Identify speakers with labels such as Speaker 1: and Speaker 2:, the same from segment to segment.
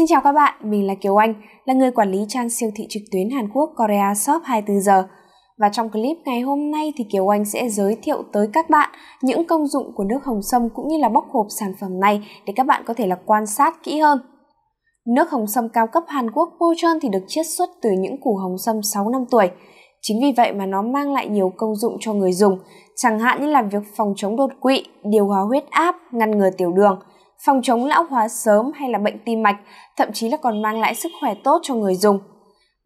Speaker 1: Xin chào các bạn, mình là Kiều Anh, là người quản lý trang siêu thị trực tuyến Hàn Quốc Korea Shop 24 giờ. Và trong clip ngày hôm nay thì Kiều Anh sẽ giới thiệu tới các bạn những công dụng của nước hồng sâm cũng như là bóc hộp sản phẩm này để các bạn có thể là quan sát kỹ hơn. Nước hồng sâm cao cấp Hàn Quốc Pochon thì được chiết xuất từ những củ hồng sâm 6 năm tuổi. Chính vì vậy mà nó mang lại nhiều công dụng cho người dùng, chẳng hạn như làm việc phòng chống đột quỵ, điều hòa huyết áp, ngăn ngừa tiểu đường – phòng chống lão hóa sớm hay là bệnh tim mạch, thậm chí là còn mang lại sức khỏe tốt cho người dùng.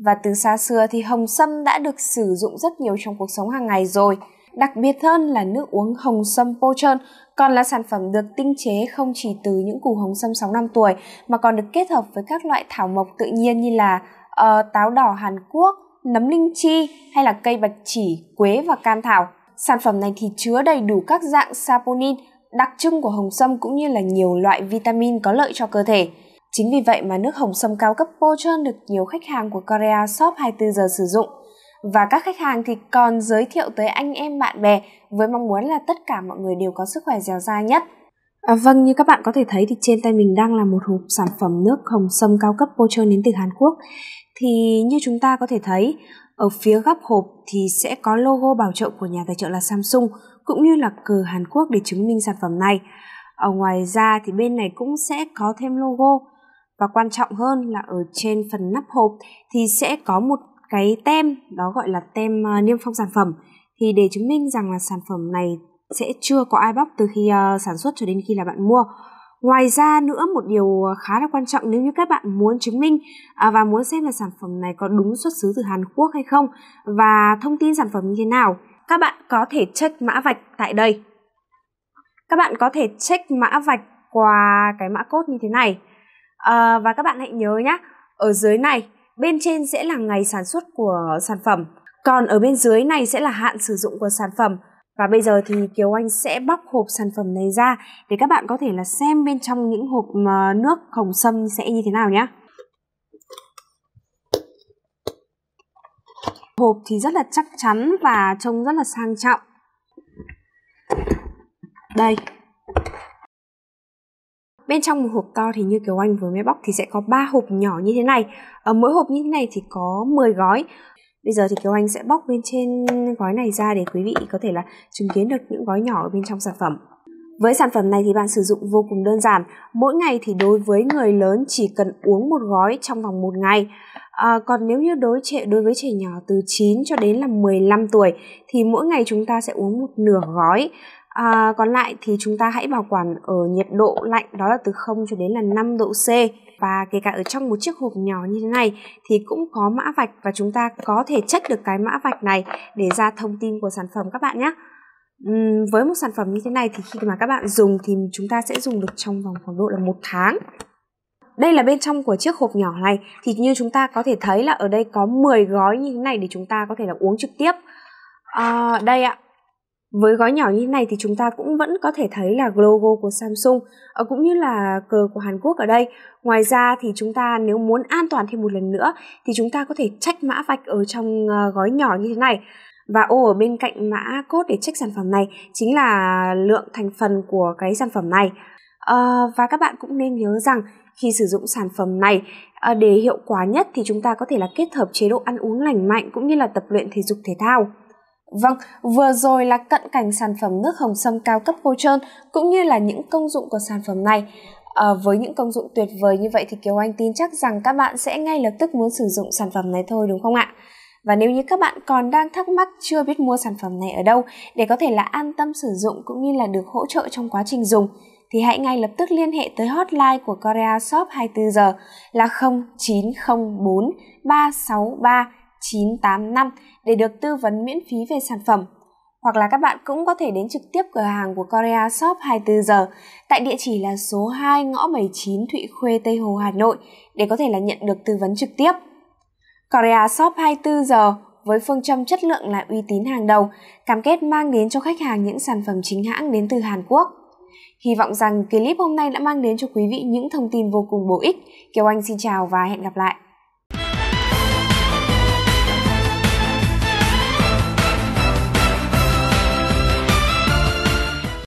Speaker 1: Và từ xa xưa thì hồng sâm đã được sử dụng rất nhiều trong cuộc sống hàng ngày rồi. Đặc biệt hơn là nước uống hồng sâm pô trơn, còn là sản phẩm được tinh chế không chỉ từ những củ hồng sâm 6 năm tuổi mà còn được kết hợp với các loại thảo mộc tự nhiên như là uh, táo đỏ Hàn Quốc, nấm linh chi hay là cây bạch chỉ, quế và cam thảo. Sản phẩm này thì chứa đầy đủ các dạng saponin, Đặc trưng của hồng sâm cũng như là nhiều loại vitamin có lợi cho cơ thể. Chính vì vậy mà nước hồng sâm cao cấp Pochon được nhiều khách hàng của Korea Shop 24 giờ sử dụng. Và các khách hàng thì còn giới thiệu tới anh em bạn bè với mong muốn là tất cả mọi người đều có sức khỏe dẻo dai nhất. À, vâng, như các bạn có thể thấy thì trên tay mình đang là một hộp sản phẩm nước hồng sâm cao cấp Pochon đến từ Hàn Quốc. Thì như chúng ta có thể thấy, ở phía góc hộp thì sẽ có logo bảo trợ của nhà tài trợ là Samsung – cũng như là cờ Hàn Quốc để chứng minh sản phẩm này. Ở ngoài ra thì bên này cũng sẽ có thêm logo và quan trọng hơn là ở trên phần nắp hộp thì sẽ có một cái tem đó gọi là tem à, niêm phong sản phẩm thì để chứng minh rằng là sản phẩm này sẽ chưa có ai bóc từ khi à, sản xuất cho đến khi là bạn mua. Ngoài ra nữa một điều à, khá là quan trọng nếu như các bạn muốn chứng minh và muốn xem là sản phẩm này có đúng xuất xứ từ Hàn Quốc hay không và thông tin sản phẩm như thế nào các bạn có thể check mã vạch tại đây. Các bạn có thể check mã vạch qua cái mã code như thế này. À, và các bạn hãy nhớ nhé, ở dưới này, bên trên sẽ là ngày sản xuất của sản phẩm, còn ở bên dưới này sẽ là hạn sử dụng của sản phẩm. Và bây giờ thì Kiều Anh sẽ bóc hộp sản phẩm này ra để các bạn có thể là xem bên trong những hộp ờ, nước hồng sâm sẽ như thế nào nhé. hộp thì rất là chắc chắn và trông rất là sang trọng đây Bên trong một hộp to thì như kiểu Anh vừa mới bóc thì sẽ có ba hộp nhỏ như thế này. Ở mỗi hộp như thế này thì có 10 gói. Bây giờ thì kiểu Anh sẽ bóc bên trên gói này ra để quý vị có thể là chứng kiến được những gói nhỏ ở bên trong sản phẩm. Với sản phẩm này thì bạn sử dụng vô cùng đơn giản. Mỗi ngày thì đối với người lớn chỉ cần uống một gói trong vòng một ngày. À, còn nếu như đối trẻ đối với trẻ nhỏ từ 9 cho đến là 15 tuổi thì mỗi ngày chúng ta sẽ uống một nửa gói. À, còn lại thì chúng ta hãy bảo quản ở nhiệt độ lạnh đó là từ 0 cho đến là 5 độ C và kể cả ở trong một chiếc hộp nhỏ như thế này thì cũng có mã vạch và chúng ta có thể check được cái mã vạch này để ra thông tin của sản phẩm các bạn nhé. Uhm, với một sản phẩm như thế này thì khi mà các bạn dùng thì chúng ta sẽ dùng được trong vòng khoảng độ là một tháng đây là bên trong của chiếc hộp nhỏ này thì như chúng ta có thể thấy là ở đây có 10 gói như thế này để chúng ta có thể là uống trực tiếp à, đây ạ với gói nhỏ như thế này thì chúng ta cũng vẫn có thể thấy là logo của Samsung ờ, cũng như là cờ của Hàn Quốc ở đây. Ngoài ra thì chúng ta nếu muốn an toàn thêm một lần nữa thì chúng ta có thể check mã vạch ở trong ờ, gói nhỏ như thế này. Và ô ở bên cạnh mã code để check sản phẩm này chính là lượng thành phần của cái sản phẩm này. Ờ, và các bạn cũng nên nhớ rằng khi sử dụng sản phẩm này ờ, để hiệu quả nhất thì chúng ta có thể là kết hợp chế độ ăn uống lành mạnh cũng như là tập luyện thể dục thể thao Vâng, vừa rồi là cận cảnh sản phẩm nước hồng sâm cao cấp cô trơn cũng như là những công dụng của sản phẩm này. À, với những công dụng tuyệt vời như vậy thì Kiều Anh tin chắc rằng các bạn sẽ ngay lập tức muốn sử dụng sản phẩm này thôi đúng không ạ? Và nếu như các bạn còn đang thắc mắc chưa biết mua sản phẩm này ở đâu để có thể là an tâm sử dụng cũng như là được hỗ trợ trong quá trình dùng thì hãy ngay lập tức liên hệ tới hotline của Korea Shop 24 giờ là 0904 363 985 để được tư vấn miễn phí về sản phẩm. Hoặc là các bạn cũng có thể đến trực tiếp cửa hàng của Korea Shop 24 giờ tại địa chỉ là số 2 ngõ 79 Thụy Khuê, Tây Hồ, Hà Nội để có thể là nhận được tư vấn trực tiếp. Korea Shop 24 giờ với phương châm chất lượng là uy tín hàng đầu, cam kết mang đến cho khách hàng những sản phẩm chính hãng đến từ Hàn Quốc. Hy vọng rằng clip hôm nay đã mang đến cho quý vị những thông tin vô cùng bổ ích. Kiều Anh xin chào và hẹn gặp lại.